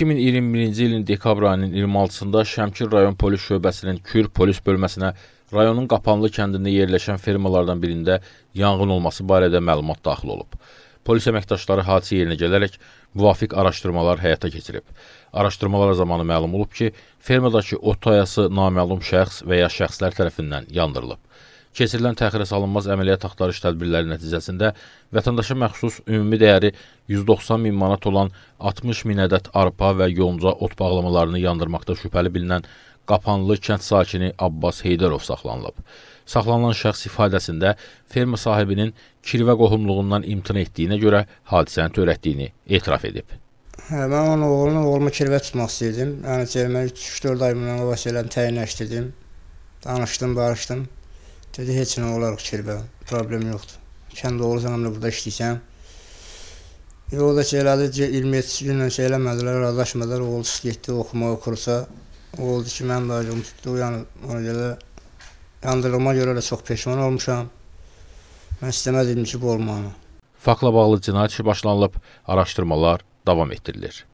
2021-ci ilin dekabr ayının 26-da Şəmkir rayon polis şöbəsinin Kür polis bölməsinə rayonun Qapanlı kəndində yerləşən fermalardan birində yanğın olması barədə məlumat daxil olub. Polis əməkdaşları hadisə yerinə gələrək müvafiq araşdırmalar həyata keçirib. Araşdırmalar zamanı məlum olub ki, fermadakı ot tayası naməlum şəxs və ya şəxslər tərəfindən yandırılıb. Keçirilən təxirə salınmaz əməliyyat axtarış tədbirləri nəticəsində vətəndaşa məxsus ümumi dəyəri 190 min manat olan 60 min ədəd arpa və yonca ot bağlamalarını yandırmaqda şübhəli bilinən Qapanlı kənd sakini Abbas Heydərov saxlanılıb. Saxlanılan şəxs ifadəsində ferma sahibinin kirvə qohumluğundan imtina etdiyinə görə hadisəni törətdiyini etiraf edib. Hə, mən onun oğlunu, oğlumu kirvə tutmaq istəyirdim. Yəni, mən 3-4 ay bundan o vasiyələrini təyinləşdirdim. Danışdım, barışdım. Dedi, heç nə olarıq Kirbə, problem yoxdur. Kənd olursan, həmlə burada işləyirsən. Bir o da ki, elədi, 27 günlə şey eləmədilər, razılaşmadılar, oğul çıxı getdi oxumağa kursa. Oldu ki, mən daha yolum tutdu, yəni ona görə yandırılma görə də çox peşman olmuşam. Mən istəmədim ki, bu olmağını. Faktla bağlı cinayət işi başlanılıb, araşdırmalar davam etdirilir.